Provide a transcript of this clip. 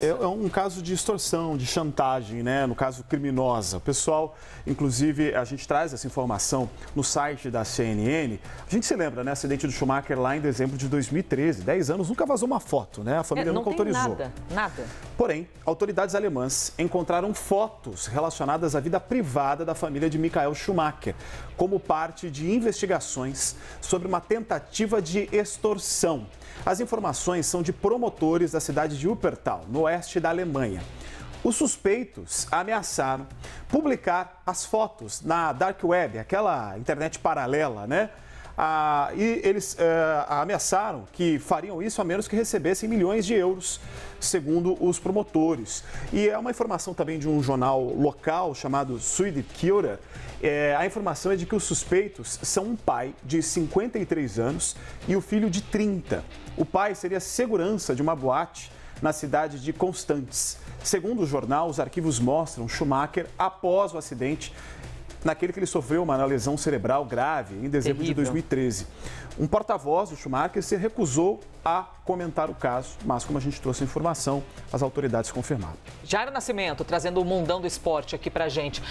É, é, um caso de extorsão, de chantagem, né? No caso criminosa. Pessoal, inclusive, a gente traz essa informação no site da CNN. A gente se lembra, né? Acidente do Schumacher lá em dezembro de 2013. 10 anos, nunca vazou uma foto, né? A é, família é, não nunca autorizou. Nada, nada. Porém, autoridades alemãs encontraram fotos relacionadas à vida privada da família de Michael Schumacher, como parte de investigações sobre uma tentativa de extorsão. As informações são de promotores da cidade de Uppertal, no oeste da Alemanha. Os suspeitos ameaçaram publicar as fotos na dark web, aquela internet paralela, né? Ah, e eles ah, ameaçaram que fariam isso a menos que recebessem milhões de euros, segundo os promotores. E é uma informação também de um jornal local chamado Suid É, a informação é de que os suspeitos são um pai de 53 anos e o filho de 30. O pai seria segurança de uma boate na cidade de Constantes. Segundo o jornal, os arquivos mostram Schumacher, após o acidente, naquele que ele sofreu uma lesão cerebral grave em dezembro Terrível. de 2013. Um porta-voz do Schumacher se recusou a comentar o caso, mas como a gente trouxe a informação, as autoridades confirmaram. Jairo Nascimento trazendo o mundão do esporte aqui para gente.